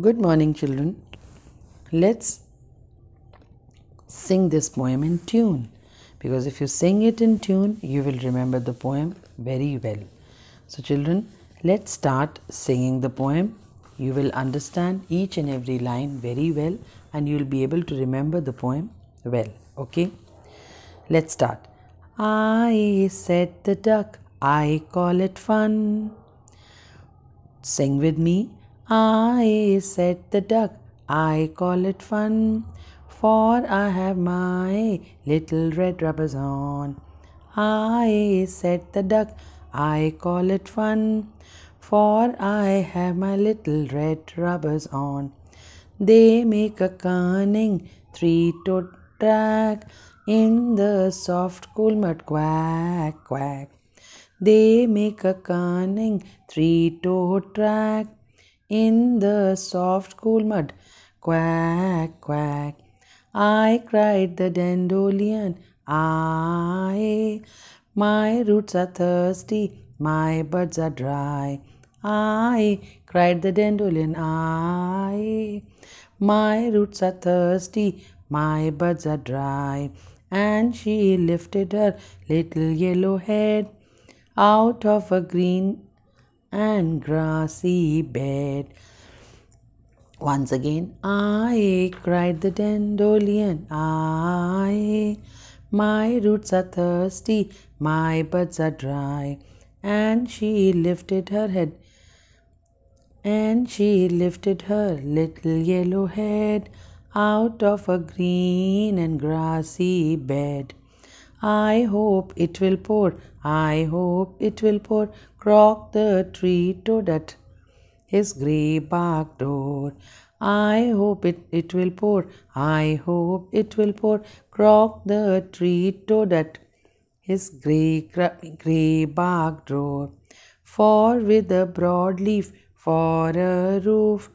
Good morning, children. Let's sing this poem in tune because if you sing it in tune, you will remember the poem very well. So, children, let's start singing the poem. You will understand each and every line very well and you will be able to remember the poem well. Okay, let's start. I said the duck, I call it fun. Sing with me. I said the duck, I call it fun, for I have my little red rubbers on. I said the duck, I call it fun, for I have my little red rubbers on. They make a cunning three-toed track in the soft cool mud quack quack. They make a cunning three-toed track in the soft cool mud. Quack, quack. I cried the dandelion. I. My roots are thirsty. My buds are dry. I. cried the dandelion. I. My roots are thirsty. My buds are dry. And she lifted her little yellow head out of a green and grassy bed. Once again, I cried the dandelion. I, my roots are thirsty, my buds are dry. And she lifted her head. And she lifted her little yellow head out of a green and grassy bed. I hope it will pour, I hope it will pour, crock the tree toad at his grey bark door. I hope it, it will pour, I hope it will pour, crock the tree toad at his grey, grey bark door. For with a broad leaf, for a roof,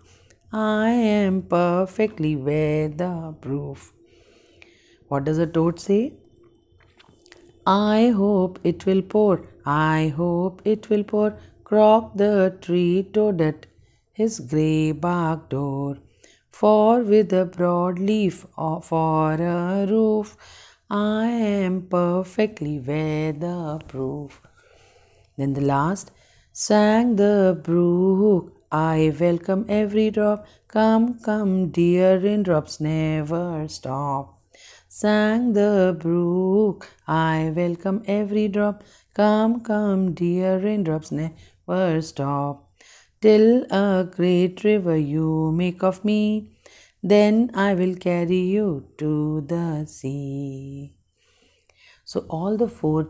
I am perfectly weatherproof. What does the toad say? I hope it will pour, I hope it will pour, Crock the tree toad at his grey bark door. For with a broad leaf for a roof, I am perfectly weatherproof. Then the last sang the brook, I welcome every drop, come, come, dear raindrops, never stop sang the brook. I welcome every drop. Come, come, dear raindrops, never stop. Till a great river you make of me, then I will carry you to the sea. So, all the four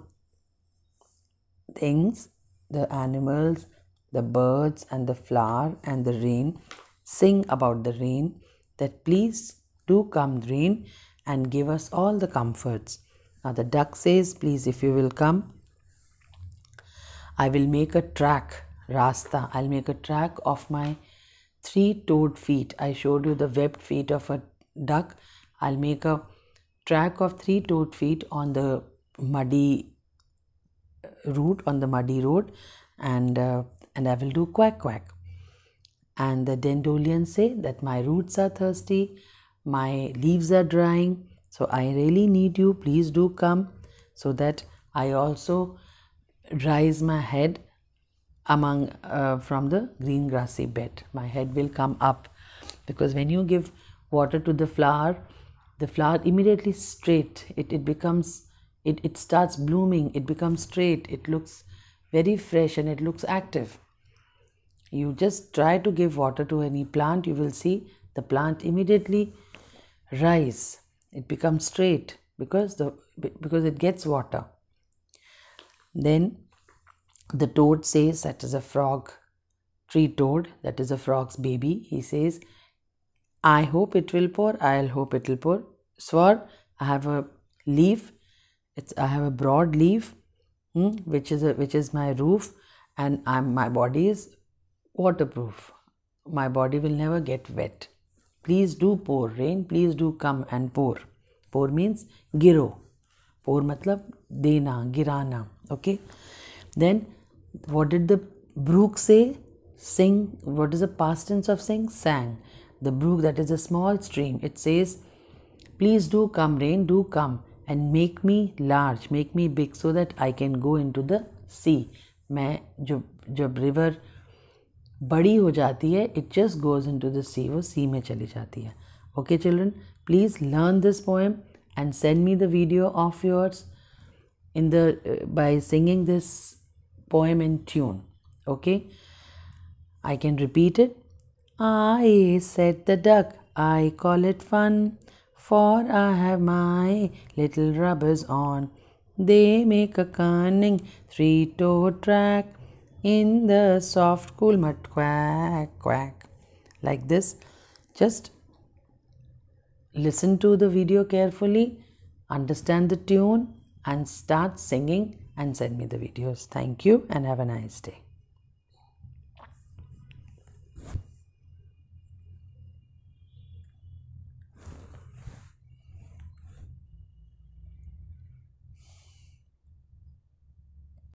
things the animals, the birds, and the flower, and the rain sing about the rain that please do come rain and give us all the comforts. Now the duck says, please if you will come, I will make a track, rasta, I'll make a track of my three-toed feet. I showed you the webbed feet of a duck. I'll make a track of three-toed feet on the muddy route, on the muddy road and, uh, and I will do quack quack. And the Dendolians say that my roots are thirsty my leaves are drying so i really need you please do come so that i also rise my head among uh, from the green grassy bed my head will come up because when you give water to the flower the flower immediately straight it, it becomes it, it starts blooming it becomes straight it looks very fresh and it looks active you just try to give water to any plant you will see the plant immediately rise it becomes straight because the because it gets water then the toad says that is a frog tree toad that is a frog's baby he says i hope it will pour i'll hope it will pour swar i have a leaf it's i have a broad leaf hmm, which is a, which is my roof and i'm my body is waterproof my body will never get wet Please do pour rain. Please do come and pour. Pour means giro. Pour matlab dena, girana. Okay. Then what did the brook say? Sing. What is the past tense of sing? Sang. The brook that is a small stream. It says, please do come rain, do come and make me large, make me big so that I can go into the sea. मैं जब जब river बड़ी हो जाती है it just goes into the sea वो sea में चली जाती है okay children please learn this poem and send me the video of yours in the uh, by singing this poem in tune okay i can repeat it i said the duck i call it fun for i have my little rubbers on they make a cunning three-toed track in the soft cool mud quack quack like this just listen to the video carefully understand the tune and start singing and send me the videos thank you and have a nice day